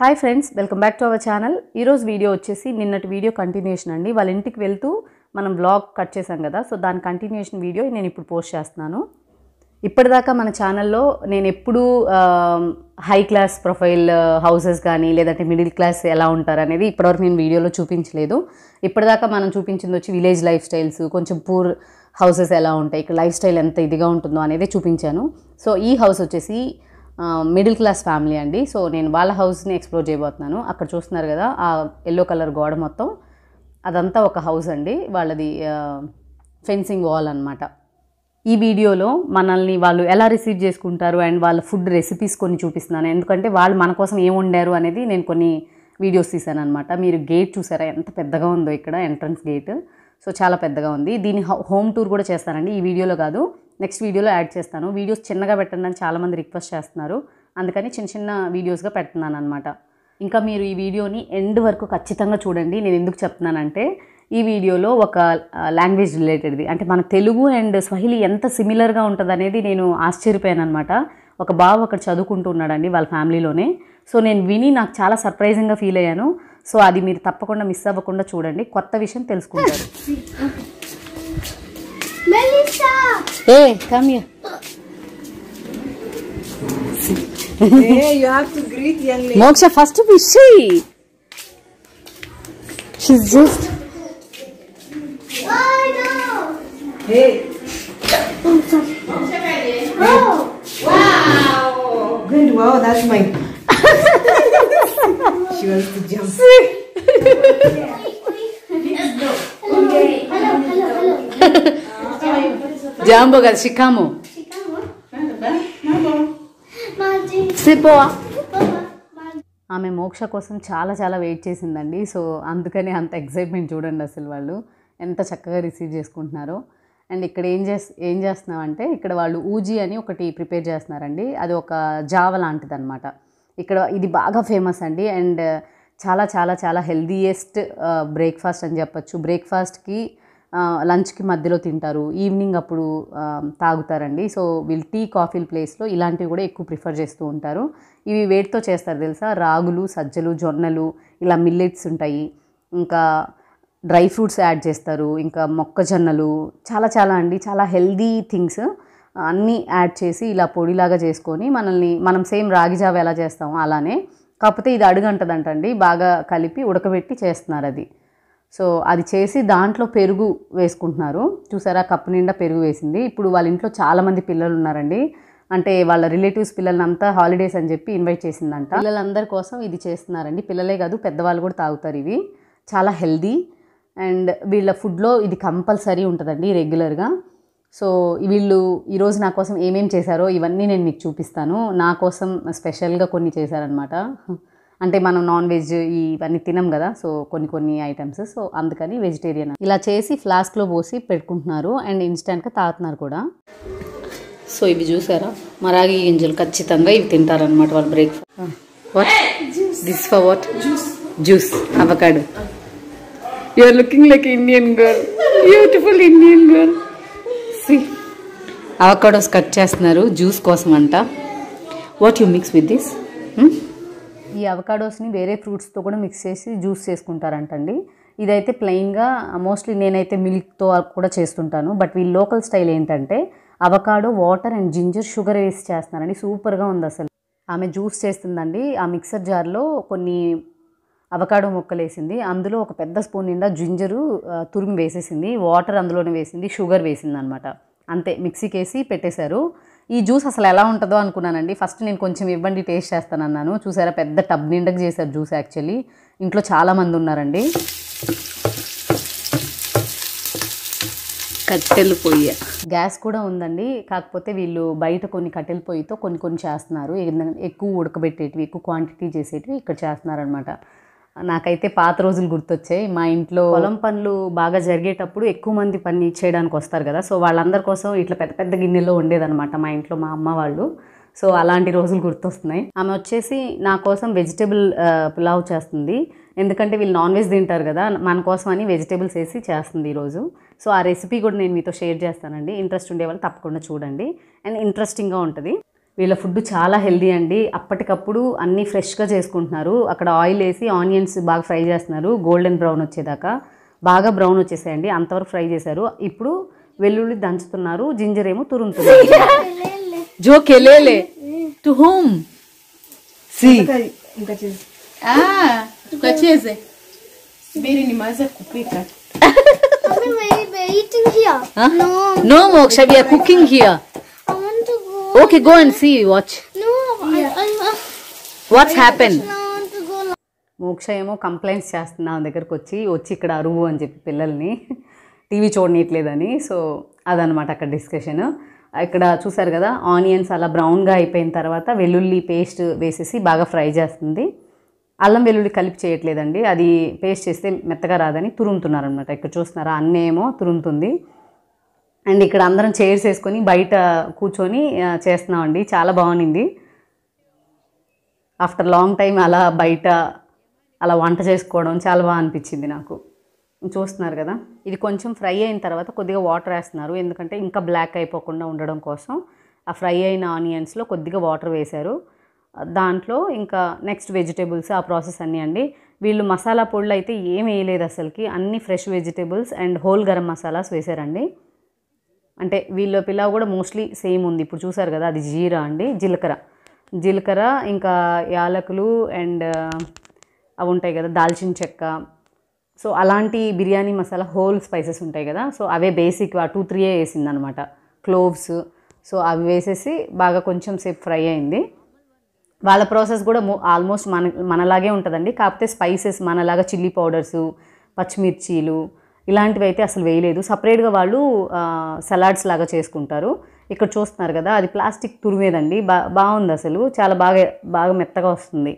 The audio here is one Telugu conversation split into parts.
Hi friends welcome back to our channel ఈరోజు వీడియో వచ్చేసి నిన్నటి వీడియో కంటిన్యూషన్ అండి వాళ్ళ ఇంటికి వెళ్తూ మనం బ్లాగ్ కట్ చేసాం కదా సో దాని కంటిన్యూషన్ వీడియో నేను ఇప్పుడు పోస్ట్ చేస్తున్నాను ఇప్పటిదాకా మన ఛానల్లో నేను ఎప్పుడూ హై క్లాస్ ప్రొఫైల్ హౌసెస్ కానీ లేదంటే మిడిల్ క్లాస్ ఎలా ఉంటారు అనేది ఇప్పటివరకు నేను వీడియోలో చూపించలేదు ఇప్పటిదాకా మనం చూపించింది వచ్చి విలేజ్ లైఫ్ స్టైల్స్ కొంచెం పూర్ హౌసెస్ ఎలా ఉంటాయి ఇక్కడ లైఫ్ స్టైల్ ఎంత ఇదిగా ఉంటుందో అనేది చూపించాను సో ఈ హౌస్ వచ్చేసి మిడిల్ క్లాస్ ఫ్యామిలీ అండి సో నేను వాళ్ళ హౌస్ని ఎక్స్ప్లోర్ చేయబోతున్నాను అక్కడ చూస్తున్నారు కదా ఆ ఎల్లో కలర్ గోడ మొత్తం అదంతా ఒక హౌస్ అండి వాళ్ళది ఫెన్సింగ్ వాల్ అనమాట ఈ వీడియోలో మనల్ని వాళ్ళు ఎలా రిసీవ్ చేసుకుంటారు అండ్ వాళ్ళ ఫుడ్ రెసిపీస్ కొన్ని చూపిస్తున్నాను ఎందుకంటే వాళ్ళు మన కోసం ఏం వండారు అనేది నేను కొన్ని వీడియోస్ తీశాను అనమాట మీరు గేట్ చూసారా ఎంత పెద్దగా ఉందో ఇక్కడ ఎంట్రన్స్ గేట్ సో చాలా పెద్దగా ఉంది దీని హోమ్ టూర్ కూడా చేస్తానండి ఈ వీడియోలో కాదు నెక్స్ట్ వీడియోలో యాడ్ చేస్తాను వీడియోస్ చిన్నగా పెట్టండి అని చాలామంది రిక్వెస్ట్ చేస్తున్నారు అందుకని చిన్న చిన్న వీడియోస్గా పెడుతున్నాను అనమాట ఇంకా మీరు ఈ వీడియోని ఎండ్ వరకు ఖచ్చితంగా చూడండి నేను ఎందుకు చెప్తున్నానంటే ఈ వీడియోలో ఒక లాంగ్వేజ్ రిలేటెడ్ది అంటే మన తెలుగు అండ్ స్వహిలి ఎంత సిమిలర్గా ఉంటుంది అనేది నేను ఆశ్చర్యపోయాను అనమాట ఒక బావ అక్కడ చదువుకుంటూ ఉన్నాడండి వాళ్ళ ఫ్యామిలీలోనే సో నేను విని నాకు చాలా సర్ప్రైజింగ్గా ఫీల్ అయ్యాను సో అది మీరు తప్పకుండా మిస్ అవ్వకుండా చూడండి కొత్త విషయం తెలుసుకుంటారు Hey, come here. hey, you have to greet young lady. Moksha, first we see. She's just. Oh, no. Hey. Oh, sorry. Oh. Wow. Good. Wow, that's my. she wants to jump. జాంబో కదా షికాము సిపోవా ఆమె మోక్ష కోసం చాలా చాలా వెయిట్ చేసిందండి సో అందుకని అంత ఎక్సైట్మెంట్ చూడండి అసలు వాళ్ళు ఎంత చక్కగా రిసీవ్ చేసుకుంటున్నారో అండ్ ఇక్కడ ఏం చేస్ ఏం చేస్తున్నామంటే ఇక్కడ వాళ్ళు ఊజీ అని ఒకటి ప్రిపేర్ చేస్తున్నారండి అది ఒక జావ లాంటిది అనమాట ఇక్కడ ఇది బాగా ఫేమస్ అండి అండ్ చాలా చాలా చాలా హెల్దీయెస్ట్ బ్రేక్ఫాస్ట్ అని చెప్పచ్చు బ్రేక్ఫాస్ట్కి లంచ్కి మధ్యలో తింటారు ఈవినింగ్ అప్పుడు తాగుతారండి సో వీళ్ళు టీ కాఫీల ప్లేస్లో ఇలాంటివి కూడా ఎక్కువ ప్రిఫర్ చేస్తూ ఉంటారు ఇవి వేటితో చేస్తారు తెలుసా రాగులు సజ్జలు జొన్నలు ఇలా మిల్లెట్స్ ఉంటాయి ఇంకా డ్రై ఫ్రూట్స్ యాడ్ చేస్తారు ఇంకా మొక్కజొన్నలు చాలా చాలా అండి చాలా హెల్దీ థింగ్స్ అన్నీ యాడ్ చేసి ఇలా పొడిలాగా చేసుకొని మనల్ని మనం సేమ్ రాగి జావ ఎలా చేస్తామో అలానే కాకపోతే ఇది అడుగంటదంటండి బాగా కలిపి ఉడకబెట్టి చేస్తున్నారు అది సో అది చేసి దాంట్లో పెరుగు వేసుకుంటున్నారు చూసారా కప్పు నిండా పెరుగు వేసింది ఇప్పుడు వాళ్ళ ఇంట్లో చాలామంది పిల్లలు ఉన్నారండి అంటే వాళ్ళ రిలేటివ్స్ పిల్లలంతా హాలిడేస్ అని చెప్పి ఇన్వైట్ చేసిందంట పిల్లలందరి కోసం ఇది చేస్తున్నారండి పిల్లలే కాదు పెద్దవాళ్ళు కూడా తాగుతారు ఇవి చాలా హెల్దీ అండ్ వీళ్ళ ఫుడ్లో ఇది కంపల్సరీ ఉంటుందండి రెగ్యులర్గా సో వీళ్ళు ఈరోజు నా కోసం ఏమేమి చేశారో ఇవన్నీ నేను మీకు చూపిస్తాను నా కోసం స్పెషల్గా కొన్ని చేశారనమాట అంటే మనం నాన్ వెజ్ ఇవన్నీ తినం కదా సో కొన్ని కొన్ని ఐటమ్స్ సో అందుకని వెజిటేరియన్ ఇలా చేసి ఫ్లాస్క్లో పోసి పెట్టుకుంటున్నారు అండ్ ఇన్స్టెంట్గా తాగుతున్నారు కూడా సో ఇవి చూసారా మరాగి గింజలు ఖచ్చితంగా ఇవి తింటారనమాట వాళ్ళు breakfast what this for what juice avocado you are looking like Indian girl beautiful Indian girl see avocados cut చేస్తున్నారు జ్యూస్ కోసం అంట what you mix with this ఈ అవకాడోస్ని వేరే ఫ్రూట్స్తో కూడా మిక్స్ చేసి జ్యూస్ చేసుకుంటారంటండి ఇదైతే ప్లెయిన్గా మోస్ట్లీ నేనైతే మిల్క్తో కూడా చేస్తుంటాను బట్ వీళ్ళ లోకల్ స్టైల్ ఏంటంటే avocado water and ginger sugar వేసి చేస్తున్నారండి సూపర్గా ఉంది అసలు ఆమె జ్యూస్ చేస్తుందండి ఆ మిక్సర్ జార్లో కొన్ని అవకాడో ముక్కలు వేసింది అందులో ఒక పెద్ద స్పూన్ నిండా జింజరు తురిమి వేసేసింది వాటర్ అందులోనే వేసింది షుగర్ వేసింది అనమాట అంతే మిక్సీకి వేసి పెట్టేశారు ఈ జ్యూస్ అసలు ఎలా ఉంటుందో అనుకున్నానండి ఫస్ట్ నేను కొంచెం ఇవ్వండి టేస్ట్ అన్నాను చూసారా పెద్ద టబ్ నిండకు చేశారు జ్యూస్ యాక్చువల్లీ ఇంట్లో చాలామంది ఉన్నారండి కట్టెలు పొయ్యి గ్యాస్ కూడా ఉందండి కాకపోతే వీళ్ళు బయట కొన్ని కట్టెల పొయ్యితో కొన్ని కొన్ని చేస్తున్నారు ఎక్కువ ఉడకబెట్టేటివి ఎక్కువ క్వాంటిటీ చేసేటివి ఇక్కడ చేస్తున్నారనమాట నాకైతే పాత రోజులు గుర్తొచ్చాయి మా ఇంట్లో పొలం పనులు బాగా జరిగేటప్పుడు ఎక్కువ మంది పని చేయడానికి వస్తారు కదా సో వాళ్ళందరి కోసం ఇట్లా పెద్ద పెద్ద గిన్నెలో ఉండేదన్నమాట మా ఇంట్లో మా అమ్మ వాళ్ళు సో అలాంటి రోజులు గుర్తొస్తున్నాయి ఆమె వచ్చేసి నా కోసం వెజిటేబుల్ పులావ్ చేస్తుంది ఎందుకంటే వీళ్ళు నాన్ వెజ్ తింటారు కదా మన కోసం అని వెజిటేబుల్స్ వేసి చేస్తుంది ఈరోజు సో ఆ రెసిపీ కూడా నేను మీతో షేర్ చేస్తానండి ఇంట్రెస్ట్ ఉండే వాళ్ళు తప్పకుండా చూడండి అండ్ ఇంట్రెస్టింగ్గా ఉంటుంది వీళ్ళ ఫుడ్ చాలా హెల్దీ అండి అప్పటికప్పుడు అన్నీ ఫ్రెష్గా చేసుకుంటున్నారు అక్కడ ఆయిల్ వేసి ఆనియన్స్ బాగా ఫ్రై చేస్తున్నారు గోల్డెన్ బ్రౌన్ వచ్చేదాకా బాగా బ్రౌన్ వచ్చేసాయండి అంతవరకు ఫ్రై చేశారు ఇప్పుడు వెల్లుల్లి దంచుతున్నారు జింజర్ ఏమో తురుంతున్నారు జో to home Okay, go and see. Watch. No, yeah. I, I, I, What's happened? మోక్ష ఏమో కంప్లైంట్స్ చేస్తున్నా దగ్గరకు వచ్చి వచ్చి ఇక్కడ అరువు అని చెప్పి పిల్లల్ని టీవీ చూడనీయట్లేదని సో అదనమాట అక్కడ డిస్కషన్ ఇక్కడ చూసారు కదా ఆనియన్స్ అలా బ్రౌన్గా అయిపోయిన తర్వాత వెల్లుల్లి పేస్ట్ వేసేసి బాగా ఫ్రై చేస్తుంది అల్లం వెల్లుల్లి కలిపి చేయట్లేదండి అది పేస్ట్ చేస్తే మెత్తగా రాదని తురుముతున్నారనమాట ఇక్కడ చూస్తున్నారా అన్నేమో తురుముతుంది అండ్ ఇక్కడ అందరం చైర్స్ వేసుకొని బయట కూర్చొని చేస్తున్నామండి చాలా బాగుండింది ఆఫ్టర్ లాంగ్ టైం అలా బయట అలా వంట చేసుకోవడం చాలా బాగా అనిపించింది నాకు చూస్తున్నారు కదా ఇది కొంచెం ఫ్రై అయిన తర్వాత కొద్దిగా వాటర్ వేస్తున్నారు ఎందుకంటే ఇంకా బ్లాక్ అయిపోకుండా ఉండడం కోసం ఆ ఫ్రై అయిన ఆనియన్స్లో కొద్దిగా వాటర్ వేశారు దాంట్లో ఇంకా నెక్స్ట్ వెజిటేబుల్స్ ఆ ప్రాసెస్ అన్నీ అండి వీళ్ళు మసాలా పొడులు అయితే ఏం వేయలేదు అసలుకి అన్ని fresh vegetables and whole garam masalas వేశారండి అంటే వీళ్ళ పిలావ్ కూడా మోస్ట్లీ సేమ్ ఉంది ఇప్పుడు చూసారు కదా అది జీరా అండి జీలకర్ర జీలకర్ర ఇంకా యాలకులు అండ్ అవి ఉంటాయి కదా దాల్చిన చెక్క సో అలాంటి బిర్యానీ మసాలా హోల్ స్పైసెస్ ఉంటాయి కదా సో అవే బేసిక్ ఆ టూ త్రీయే అనమాట క్లోవ్స్ సో అవి వేసేసి బాగా కొంచెం సేపు ఫ్రై అయింది వాళ్ళ ప్రాసెస్ కూడా ఆల్మోస్ట్ మన మనలాగే ఉంటుందండి కాకపోతే స్పైసెస్ మనలాగా చిల్లీ పౌడర్సు పచ్చిమిర్చీలు ఇలాంటివి అయితే అసలు వేయలేదు సపరేట్గా వాళ్ళు సలాడ్స్ లాగా చేసుకుంటారు ఇక్కడ చూస్తున్నారు కదా అది ప్లాస్టిక్ తురిమేదండి బా బాగుంది అసలు చాలా బాగా బాగా మెత్తగా వస్తుంది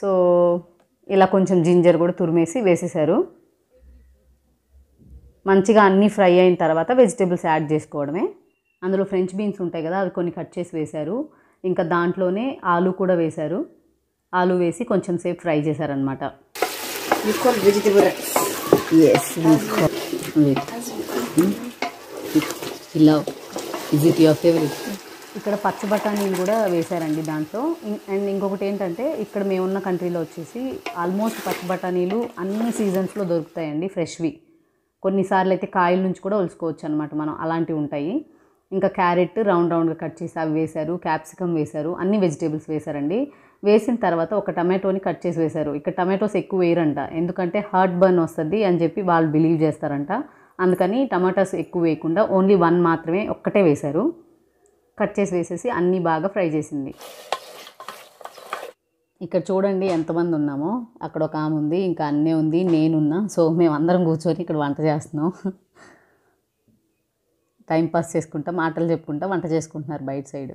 సో ఇలా కొంచెం జింజర్ కూడా తురిమేసి వేసేసారు మంచిగా అన్నీ ఫ్రై అయిన తర్వాత వెజిటేబుల్స్ యాడ్ చేసుకోవడమే అందులో ఫ్రెంచ్ బీన్స్ ఉంటాయి కదా అవి కొన్ని కట్ చేసి వేశారు ఇంకా దాంట్లోనే ఆలు కూడా వేశారు ఆలు వేసి కొంచెం సేపు ఫ్రై చేశారనమాట vegetable Yes, with hot. Wait. Hello. Is it your favorite? ఇక్కడ పచ్చ బఠానీలు కూడా వేశారండి దాంట్లో అండ్ ఇంకొకటి ఏంటంటే ఇక్కడ మేమున్న కంట్రీలో వచ్చేసి ఆల్మోస్ట్ పచ్చ బఠానీలు అన్ని సీజన్స్లో దొరుకుతాయండి ఫ్రెష్వి కొన్నిసార్లు అయితే కాయల నుంచి కూడా ఒలుచుకోవచ్చు అనమాట మనం అలాంటివి ఉంటాయి ఇంకా క్యారెట్ రౌండ్ రౌండ్గా కట్ చేసి అవి వేశారు క్యాప్సికమ్ వేశారు అన్ని వెజిటేబుల్స్ వేశారండి వేసిన తర్వాత ఒక టమాటోని కట్ చేసి వేశారు ఇక్కడ టమాటోస్ ఎక్కువ వేయరంట ఎందుకంటే హార్ట్ బర్న్ వస్తుంది అని చెప్పి వాళ్ళు బిలీవ్ చేస్తారంట అందుకని టమాటాస్ ఎక్కువ వేయకుండా ఓన్లీ వన్ మాత్రమే ఒక్కటే వేశారు కట్ చేసి వేసేసి అన్నీ బాగా ఫ్రై చేసింది ఇక్కడ చూడండి ఎంతమంది ఉన్నామో అక్కడ ఒక ఆమె ఉంది ఇంకా అన్నే ఉంది నేనున్నా సో మేము అందరం కూర్చొని ఇక్కడ వంట చేస్తున్నాం టైంపాస్ చేసుకుంటా మాటలు చెప్పుకుంటా వంట చేసుకుంటున్నారు బయట సైడ్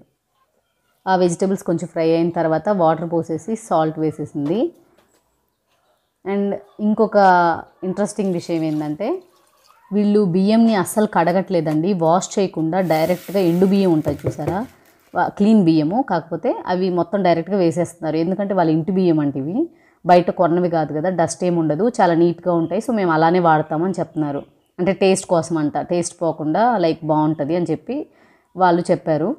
ఆ వెజిటబుల్స్ కొంచెం ఫ్రై అయిన తర్వాత వాటర్ పోసేసి సాల్ట్ వేసేసింది అండ్ ఇంకొక ఇంట్రెస్టింగ్ విషయం ఏంటంటే వీళ్ళు బియ్యంని అస్సలు కడగట్లేదండి వాష్ చేయకుండా డైరెక్ట్గా ఎండు బియ్యం ఉంటుంది చూసారా క్లీన్ బియ్యము కాకపోతే అవి మొత్తం డైరెక్ట్గా వేసేస్తున్నారు ఎందుకంటే వాళ్ళ ఇంటి బియ్యం అంటే బయట కొన్నవి కాదు కదా డస్ట్ ఏమి ఉండదు చాలా నీట్గా ఉంటాయి సో మేము అలానే వాడతామని చెప్తున్నారు అంటే టేస్ట్ కోసం అంట టేస్ట్ పోకుండా లైక్ బాగుంటుంది అని చెప్పి వాళ్ళు చెప్పారు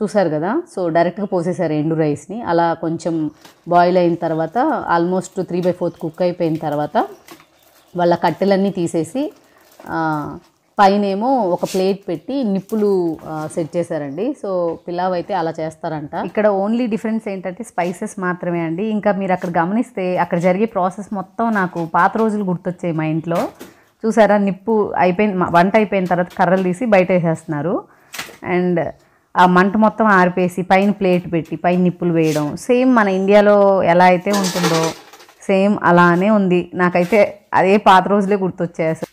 చూసారు కదా సో డైరెక్ట్గా పోసేసారు ఎండు రైస్ని అలా కొంచెం బాయిల్ అయిన తర్వాత almost three by fourth cook అయిపోయిన తర్వాత వాళ్ళ కట్టెలన్నీ తీసేసి పైనేమో ఒక ప్లేట్ పెట్టి నిప్పులు సెట్ చేశారండి సో పిలావ్ అయితే అలా చేస్తారంట ఇక్కడ ఓన్లీ డిఫరెన్స్ ఏంటంటే స్పైసెస్ మాత్రమే అండి ఇంకా మీరు అక్కడ గమనిస్తే అక్కడ జరిగే ప్రాసెస్ మొత్తం నాకు పాత రోజులు గుర్తొచ్చాయి మా ఇంట్లో చూసారా నిప్పు అయిపోయిన వంట అయిపోయిన తర్వాత కర్రలు తీసి బయట వేసేస్తున్నారు అండ్ ఆ మంట మొత్తం ఆరిపేసి పైన ప్లేట్ పెట్టి పైన నిప్పులు వేయడం సేమ్ మన ఇండియాలో ఎలా అయితే ఉంటుందో సేమ్ అలానే ఉంది నాకైతే అదే పాత రోజులే గుర్తొచ్చేసి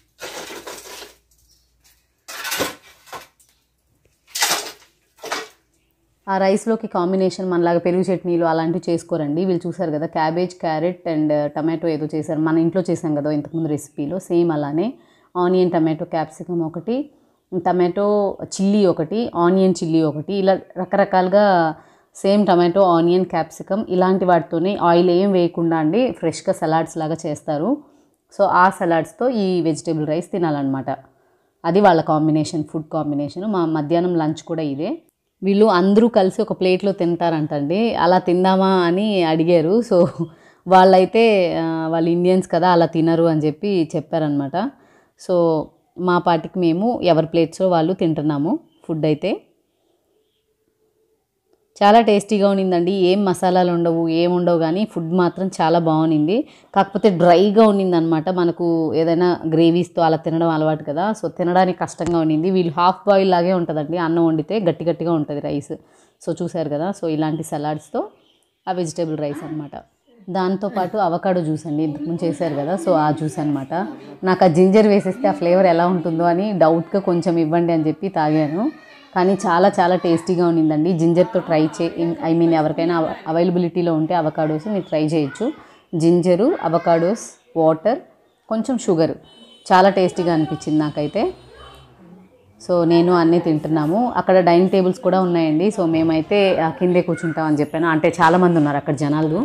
ఆ రైస్లోకి కాంబినేషన్ మనలాగా పెరుగు చట్నీలు అలాంటివి చేసుకోరండి వీళ్ళు చూసారు కదా క్యాబేజ్ క్యారెట్ అండ్ టమాటో ఏదో చేశారు మన ఇంట్లో చేసాం కదా ఇంతకుముందు రెసిపీలో సేమ్ అలానే ఆనియన్ టమాటో క్యాప్సికమ్ ఒకటి టమాటో చిల్లీ ఒకటి ఆనియన్ చిల్లీ ఒకటి ఇలా రకరకాలుగా సేమ్ టమాటో ఆనియన్ క్యాప్సికమ్ ఇలాంటి వాటితోనే ఆయిల్ ఏం వేయకుండా అండి ఫ్రెష్గా సలాడ్స్ లాగా చేస్తారు సో ఆ సలాడ్స్తో ఈ వెజిటేబుల్ రైస్ తినాలన్నమాట అది వాళ్ళ కాంబినేషన్ ఫుడ్ కాంబినేషన్ మా మధ్యాహ్నం లంచ్ కూడా ఇదే వీళ్ళు అందరూ కలిసి ఒక ప్లేట్లో తింటారంటండి అలా తిందామా అని అడిగారు సో వాళ్ళైతే వాళ్ళు ఇండియన్స్ కదా అలా తినరు అని చెప్పి చెప్పారనమాట సో మా పాటికి మేము ఎవరి ప్లేట్స్లో వాళ్ళు తింటున్నాము ఫుడ్ అయితే చాలా టేస్టీగా ఉండిందండి ఏం మసాలాలు ఉండవు ఏముండవు కానీ ఫుడ్ మాత్రం చాలా బాగుండింది కాకపోతే డ్రైగా ఉండింది అనమాట మనకు ఏదైనా గ్రేవీస్తో అలా తినడం అలవాటు కదా సో తినడానికి కష్టంగా ఉండింది వీళ్ళు హాఫ్ బాయిల్ లాగే ఉంటుందండి అన్నం వండితే గట్టి గట్టిగా ఉంటుంది రైస్ సో చూశారు కదా సో ఇలాంటి సలాడ్స్తో ఆ వెజిటేబుల్ రైస్ అనమాట దాంతోపాటు అవకాడో జ్యూస్ అండి ఇంతకుముందు చేశారు కదా సో ఆ జ్యూస్ అనమాట నాకు ఆ జింజర్ వేసేస్తే ఆ ఫ్లేవర్ ఎలా ఉంటుందో అని డౌట్గా కొంచెం ఇవ్వండి అని చెప్పి తాగాను కానీ చాలా చాలా టేస్టీగా ఉండిందండి జింజర్తో ట్రై చే ఐ మీన్ ఎవరికైనా అవైలబిలిటీలో ఉంటే అవకాడోస్ మీరు ట్రై చేయొచ్చు జింజరు అవకాడోస్ వాటర్ కొంచెం షుగర్ చాలా టేస్టీగా అనిపించింది నాకైతే సో నేను అన్నీ తింటున్నాము అక్కడ డైనింగ్ టేబుల్స్ కూడా ఉన్నాయండి సో మేమైతే కిందే కూర్చుంటామని చెప్పాను అంటే చాలామంది ఉన్నారు అక్కడ జనాలు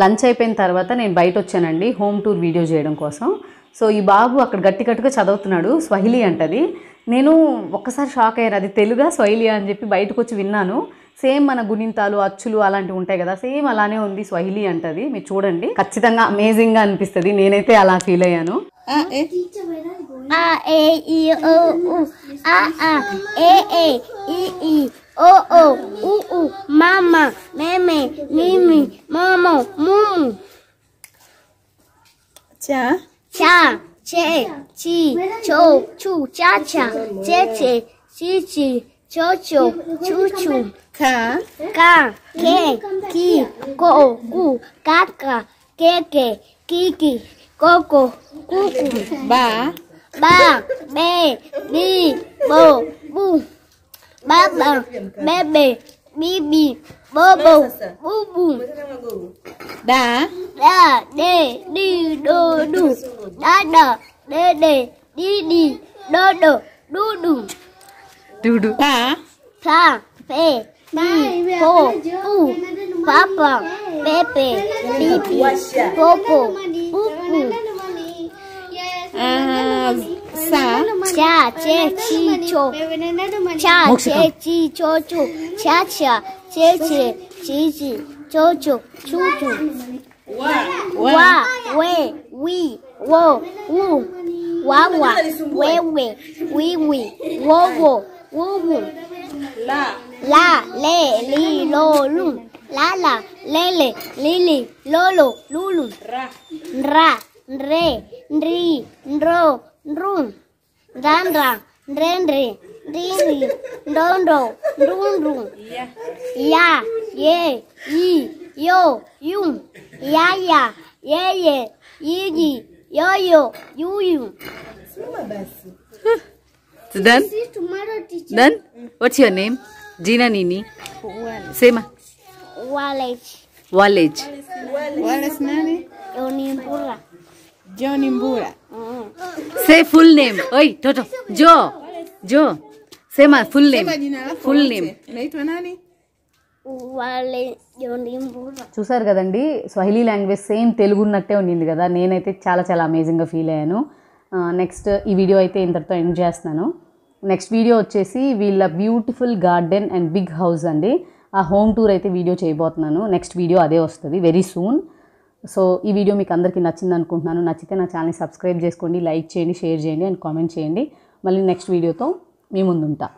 లంచ్ అయిపోయిన తర్వాత నేను బయట వచ్చానండి హోమ్ టూర్ వీడియో చేయడం కోసం సో ఈ బాబు అక్కడ గట్టిగట్టుగా చదువుతున్నాడు స్వహిలి అంటది నేను ఒక్కసారి షాక్ అయ్యాను అది తెలుగా స్వహిలి అని చెప్పి బయటకు వచ్చి విన్నాను సేమ్ మన గుణింతాలు అచ్చులు అలాంటివి ఉంటాయి కదా సేమ్ అలానే ఉంది స్వహిలి అంటది మీరు చూడండి ఖచ్చితంగా అమేజింగ్గా అనిపిస్తుంది నేనైతే అలా ఫీల్ అయ్యాను ఆ ఏ ô ô u u mama meme mimi momo mumu cha cha che chi cho chu cha cha che che chi chi cho cho chu chu ka ka ke ki ko ku ka ka ke ke ki ki cô cô cu cu ba ba be bi bo bu Baba, bebe, bibi, bobo, bubu. Đá. da, de, di, do, đu. Đá đà, de, đê, di, đi, do, đô, đu, đu. Đu, đu. Ta, Tha, phê, đi, cô, u, papa, bebe, bibi, popo, bubu. À, ah, sa cha che chi cho cha che chi cho chu cha cha che che chi chi cho chu chu chu wa wa, we we wo wo, wa wa we we we we wo wo wo wo la la le li lo lu la la le, le, li, lele lo, lolo lu, ra ra re ri ro ndrun ndandra ndrendre ndindi ndondo ndundu iya. ya ye yi yo yum ya, ya. yi, yo, yo, yu, yuyu So Then, then. What's your name? Gina Nini? Sema. Walej. Walej. Walej nani? Yonimpura. Yo Nimbura. Say full name. Oi, Toto. Joe. Joe. Sema full name. Sema jina lako. Full name. Unaitwa nani? చూసారు కదండి స్వహిలీ లాంగ్వేజ్ సేమ్ తెలుగు ఉన్నట్టే ఉండింది కదా నేనైతే చాలా చాలా అమేజింగ్గా ఫీల్ అయ్యాను నెక్స్ట్ ఈ వీడియో అయితే ఇంతటితో ఎండ్ చేస్తున్నాను నెక్స్ట్ వీడియో వచ్చేసి వీళ్ళ beautiful garden and big house అండి ఆ హోమ్ టూర్ అయితే వీడియో చేయబోతున్నాను నెక్స్ట్ వీడియో అదే వస్తుంది వెరీ సూన్ సో ఈ వీడియో మీకు అందరికీ నచ్చింది అనుకుంటున్నాను నచ్చితే నా ఛానల్ని సబ్స్క్రైబ్ చేసుకోండి లైక్ చేయండి షేర్ చేయండి అండ్ కామెంట్ చేయండి మళ్ళీ నెక్స్ట్ వీడియోతో మీ ముందుంటా